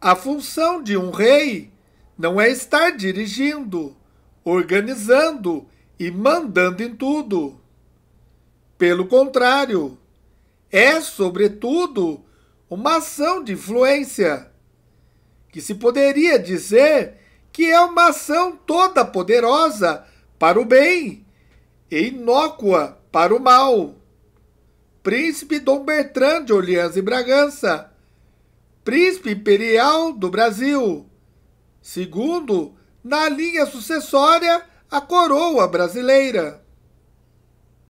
A função de um rei não é estar dirigindo, organizando e mandando em tudo. Pelo contrário, é, sobretudo, uma ação de influência, que se poderia dizer que é uma ação toda poderosa para o bem e inócua para o mal. Príncipe Dom Bertrand de Orleans e Bragança príncipe imperial do Brasil. Segundo, na linha sucessória, a coroa brasileira.